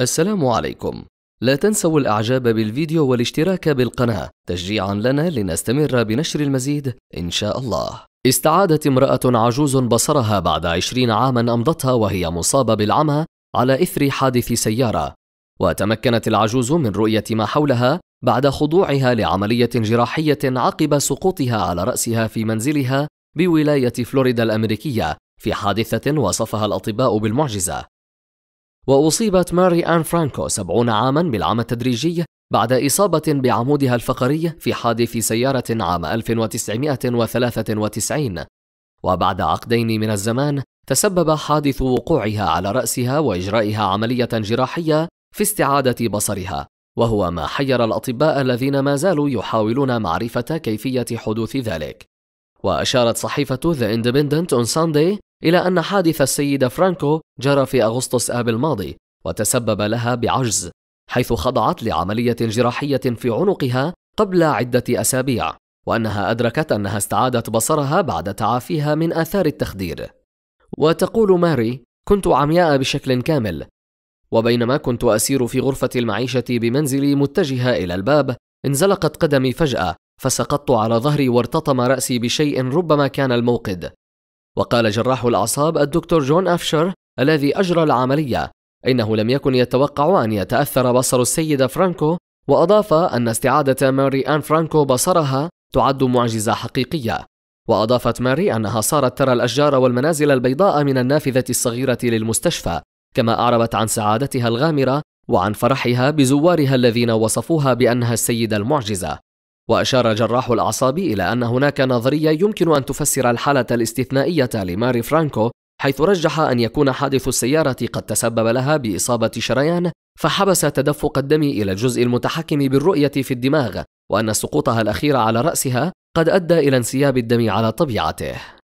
السلام عليكم لا تنسوا الاعجاب بالفيديو والاشتراك بالقناة تشجيعا لنا لنستمر بنشر المزيد ان شاء الله استعادت امرأة عجوز بصرها بعد عشرين عاما أمضتها وهي مصابة بالعمى على إثر حادث سيارة وتمكنت العجوز من رؤية ما حولها بعد خضوعها لعملية جراحية عقب سقوطها على رأسها في منزلها بولاية فلوريدا الأمريكية في حادثة وصفها الأطباء بالمعجزة وأصيبت ماري آن فرانكو سبعون عاما بالعمى التدريجي بعد إصابة بعمودها الفقري في حادث سيارة عام 1993 وبعد عقدين من الزمان تسبب حادث وقوعها على رأسها وإجرائها عملية جراحية في استعادة بصرها وهو ما حير الأطباء الذين ما زالوا يحاولون معرفة كيفية حدوث ذلك وأشارت صحيفة The Independent on Sunday إلى أن حادث السيدة فرانكو جرى في أغسطس آب الماضي وتسبب لها بعجز حيث خضعت لعملية جراحية في عنقها قبل عدة أسابيع وأنها أدركت أنها استعادت بصرها بعد تعافيها من آثار التخدير وتقول ماري كنت عمياء بشكل كامل وبينما كنت أسير في غرفة المعيشة بمنزلي متجهة إلى الباب انزلقت قدمي فجأة فسقطت على ظهري وارتطم رأسي بشيء ربما كان الموقد وقال جراح الأعصاب الدكتور جون أفشر الذي أجرى العملية إنه لم يكن يتوقع أن يتأثر بصر السيدة فرانكو وأضاف أن استعادة ماري آن فرانكو بصرها تعد معجزة حقيقية وأضافت ماري أنها صارت ترى الأشجار والمنازل البيضاء من النافذة الصغيرة للمستشفى كما أعربت عن سعادتها الغامرة وعن فرحها بزوارها الذين وصفوها بأنها السيدة المعجزة وأشار جراح الأعصاب إلى أن هناك نظرية يمكن أن تفسر الحالة الاستثنائية لماري فرانكو حيث رجح أن يكون حادث السيارة قد تسبب لها بإصابة شريان فحبس تدفق الدم إلى الجزء المتحكم بالرؤية في الدماغ وأن سقوطها الأخير على رأسها قد أدى إلى انسياب الدم على طبيعته